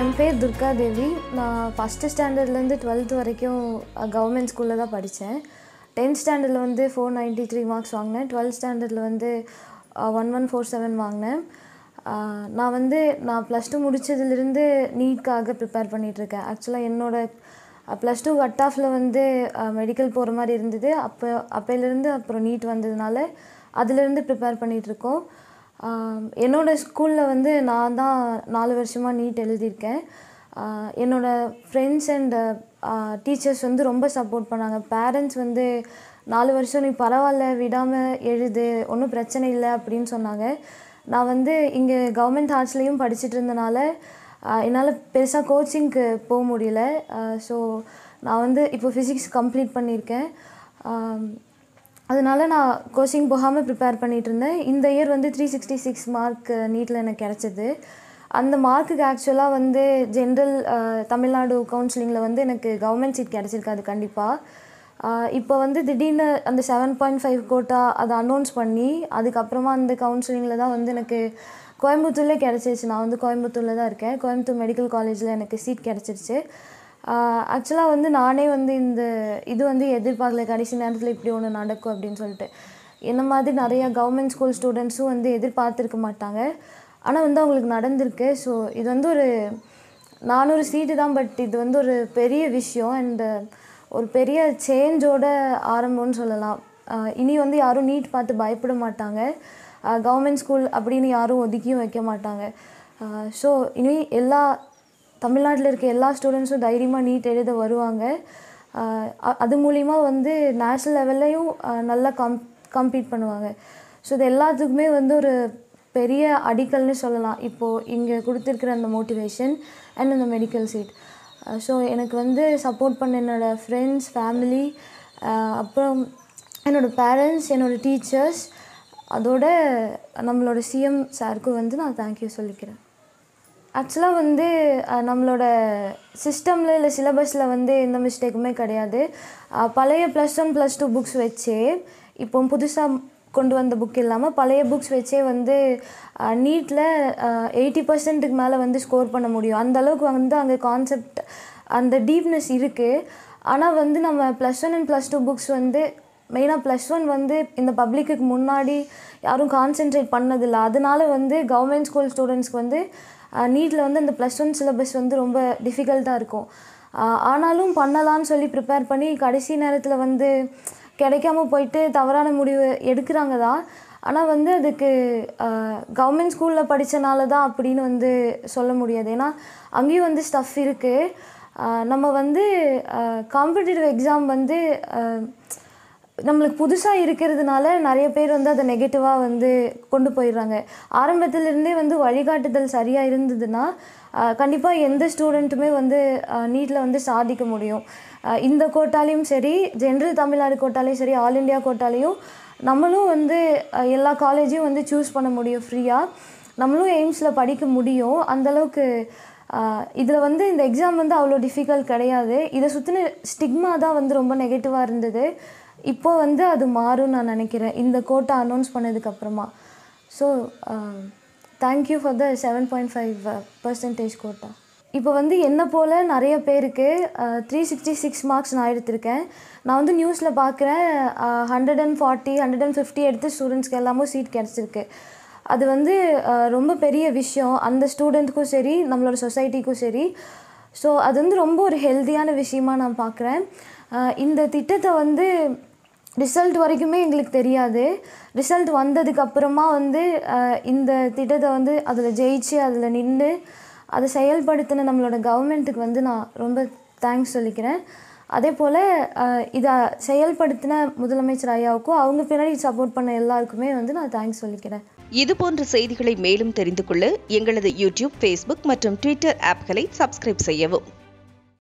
என் பேர் துர்கா தேவி நான் ஃபஸ்ட்டு ஸ்டாண்டர்ட்லேருந்து டுவெல்த் வரைக்கும் கவர்மெண்ட் ஸ்கூலில் தான் படித்தேன் டென்த் ஸ்டாண்டர்டில் வந்து ஃபோர் நைன்ட்டி த்ரீ மார்க்ஸ் வாங்கினேன் டுவெல்த் ஸ்டாண்டர்டில் வந்து ஒன் ஒன் ஃபோர் செவன் வாங்கினேன் நான் வந்து நான் ப்ளஸ் டூ முடித்ததுலேருந்து நீட்காக ப்ரிப்பேர் பண்ணிகிட்ருக்கேன் ஆக்சுவலாக என்னோடய ப்ளஸ் டூ கட் ஆஃபில் வந்து மெடிக்கல் போகிற மாதிரி இருந்தது அப்போ அப்போலேருந்து அப்புறம் நீட் வந்ததுனால அதுலேருந்து ப்ரிப்பேர் பண்ணிகிட்ருக்கோம் இருக்கோம் என்னோடய ஸ்கூலில் வந்து நான் தான் நாலு வருஷமாக நீட் எழுதியிருக்கேன் என்னோடய ஃப்ரெண்ட்ஸ் அண்ட் டீச்சர்ஸ் வந்து ரொம்ப சப்போர்ட் பண்ணாங்க பேரண்ட்ஸ் வந்து நாலு வருஷம் நீ பரவாயில்ல விடாமல் எழுது ஒன்றும் பிரச்சனை இல்லை அப்படின்னு சொன்னாங்க நான் வந்து இங்கே கவர்மெண்ட் ஆர்ட்ஸ்லேயும் படிச்சுட்டு இருந்தனால என்னால் பெருசாக கோச்சிங்க்கு போக முடியல ஸோ நான் வந்து இப்போ ஃபிசிக்ஸ் கம்ப்ளீட் பண்ணியிருக்கேன் அதனால நான் கோச்சிங் போகாமல் ப்ரிப்பேர் பண்ணிகிட்ருந்தேன் இந்த இயர் வந்து த்ரீ சிக்ஸ்டி சிக்ஸ் மார்க் நீட்டில் எனக்கு கிடச்சிது அந்த மார்க்குக்கு ஆக்சுவலாக வந்து ஜென்ரல் தமிழ்நாடு கவுன்சிலிங்கில் வந்து எனக்கு கவர்மெண்ட் சீட் கிடச்சிருக்காது கண்டிப்பாக இப்போ வந்து திடீர்னு அந்த செவன் பாயிண்ட் ஃபைவ் கோட்டா அதை அனௌன்ஸ் பண்ணி அதுக்கப்புறமா அந்த கவுன்சிலிங்கில் தான் வந்து எனக்கு கோயம்புத்தூர்லேயே கிடச்சிருச்சு நான் வந்து கோயம்புத்தூரில் தான் இருக்கேன் கோயம்புத்தூர் மெடிக்கல் காலேஜில் எனக்கு சீட் கிடச்சிருச்சு ஆக்சுவலாக வந்து நானே வந்து இந்த இது வந்து எதிர்பார்க்கல கடைசி நேரத்தில் இப்படி ஒன்று நடக்கும் அப்படின்னு சொல்லிட்டு என்ன மாதிரி நிறையா கவர்மெண்ட் ஸ்கூல் ஸ்டூடெண்ட்ஸும் வந்து எதிர்பார்த்துருக்க மாட்டாங்க ஆனால் வந்து அவங்களுக்கு நடந்திருக்கு ஸோ இது வந்து ஒரு நானூறு சீட்டு தான் பட் இது வந்து ஒரு பெரிய விஷயம் அண்டு ஒரு பெரிய சேஞ்சோட ஆரம்பம்னு சொல்லலாம் இனி வந்து யாரும் நீட் பார்த்து பயப்பட மாட்டாங்க கவர்மெண்ட் ஸ்கூல் அப்படின்னு யாரும் ஒதுக்கியும் வைக்க மாட்டாங்க ஸோ இனி எல்லா தமிழ்நாட்டில் இருக்க எல்லா ஸ்டூடெண்ட்ஸும் தைரியமாக நீட் எழுத வருவாங்க அது மூலிமா வந்து நேஷ்னல் லெவல்லையும் நல்லா கம் கம்ப்ளீட் பண்ணுவாங்க ஸோ இது எல்லாத்துக்குமே வந்து ஒரு பெரிய அடிக்கல்னு சொல்லலாம் இப்போது இங்கே கொடுத்துருக்குற அந்த மோட்டிவேஷன் அண்ட் அந்த மெடிக்கல் சீட் ஸோ எனக்கு வந்து சப்போர்ட் பண்ண என்னோடய ஃப்ரெண்ட்ஸ் ஃபேமிலி அப்புறம் என்னோடய பேரண்ட்ஸ் என்னோடய டீச்சர்ஸ் அதோட நம்மளோட சிஎம் சாருக்கும் வந்து நான் தேங்க்யூ சொல்லிக்கிறேன் ஆக்சுவலாக வந்து நம்மளோட சிஸ்டமில் இல்லை சிலபஸில் வந்து எந்த மிஸ்டேக்குமே கிடையாது பழைய plus one plus two books வச்சே இப்போ புதுசாக கொண்டு வந்த புக் இல்லாமல் பழைய புக்ஸ் வச்சே வந்து நீட்டில் எயிட்டி பர்சன்ட்டுக்கு மேலே வந்து ஸ்கோர் பண்ண முடியும் அந்தளவுக்கு வந்து அங்கே கான்செப்ட் அந்த டீப்னஸ் இருக்குது ஆனால் வந்து நம்ம plus one and plus two books வந்து மெயினாக ப்ளஸ் ஒன் வந்து இந்த பப்ளிக்கு முன்னாடி யாரும் கான்சென்ட்ரேட் பண்ணதில்லை அதனால வந்து கவர்மெண்ட் ஸ்கூல் ஸ்டூடெண்ட்ஸ்க்கு வந்து நீட்டில் வந்து அந்த ப்ளஸ் ஒன் சிலபஸ் வந்து ரொம்ப டிஃபிகல்ட்டாக இருக்கும் ஆனாலும் பண்ணலான்னு சொல்லி ப்ரிப்பேர் பண்ணி கடைசி நேரத்தில் வந்து கிடைக்காம போயிட்டு தவறான முடிவு எடுக்கிறாங்க தான் ஆனால் வந்து அதுக்கு கவர்மெண்ட் ஸ்கூலில் படித்தனால தான் அப்படின்னு வந்து சொல்ல முடியாது ஏன்னா அங்கேயும் வந்து ஸ்டஃப் இருக்குது நம்ம வந்து காம்படிட்டிவ் எக்ஸாம் வந்து நம்மளுக்கு புதுசாக இருக்கிறதுனால நிறைய பேர் வந்து அதை நெகட்டிவாக வந்து கொண்டு போயிடுறாங்க ஆரம்பத்திலிருந்தே வந்து வழிகாட்டுதல் சரியாக இருந்ததுன்னா கண்டிப்பாக எந்த ஸ்டூடெண்ட்டுமே வந்து நீட்டில் வந்து சாதிக்க முடியும் இந்த கோட்டாலையும் சரி ஜென்ரல் தமிழ்நாடு கோட்டாலையும் சரி ஆல் இண்டியா கோட்டாலையும் நம்மளும் வந்து எல்லா காலேஜையும் வந்து சூஸ் பண்ண முடியும் ஃப்ரீயாக நம்மளும் எய்ம்ஸில் படிக்க முடியும் அந்தளவுக்கு இதில் வந்து இந்த எக்ஸாம் வந்து அவ்வளோ டிஃபிகல்ட் கிடையாது இதை சுற்றின ஸ்டிக்மா தான் வந்து ரொம்ப நெகட்டிவாக இருந்தது இப்போ வந்து அது மாறும் நான் நினைக்கிறேன் இந்த கோட்டை அனௌன்ஸ் பண்ணதுக்கப்புறமா so thank you for the seven point five percentage quota இப்போ வந்து என்ன போல் நிறைய பேருக்கு த்ரீ சிக்ஸ்டி சிக்ஸ் மார்க்ஸ் நான் எடுத்திருக்கேன் நான் வந்து நியூஸில் பார்க்குறேன் hundred and forty hundred and fifty எடுத்து ஸ்டூடெண்ட்ஸ்க்கு எல்லாமும் சீட் கிடச்சிருக்கு அது வந்து uh, ரொம்ப பெரிய விஷயம் அந்த ஸ்டூடெண்ட்டுக்கும் சரி நம்மளோட சொசைட்டிக்கும் சரி ஸோ அது வந்து ரொம்ப ஒரு ஹெல்த்தியான விஷயமாக நான் பார்க்குறேன் uh, இந்த திட்டத்தை வந்து ரிசல்ட் வரைக்குமே எங்களுக்கு தெரியாது ரிசல்ட் வந்ததுக்கப்புறமா வந்து இந்த திட்டத்தை வந்து அதில் ஜெயிச்சு அதில் நின்று அதை செயல்படுத்தின நம்மளோட கவர்மெண்ட்டுக்கு வந்து நான் ரொம்ப தேங்க்ஸ் சொல்லிக்கிறேன் அதே போல் இதை செயல்படுத்தின முதலமைச்சர் ஐயாவுக்கும் அவங்க பின்னாடி சப்போர்ட் பண்ண எல்லாருக்குமே வந்து நான் தேங்க்ஸ் சொல்லிக்கிறேன் இது போன்ற செய்திகளை மேலும் தெரிந்து கொள்ள எங்களது யூடியூப் ஃபேஸ்புக் மற்றும் ட்விட்டர் ஆப்களை சப்ஸ்கிரைப் செய்யவும்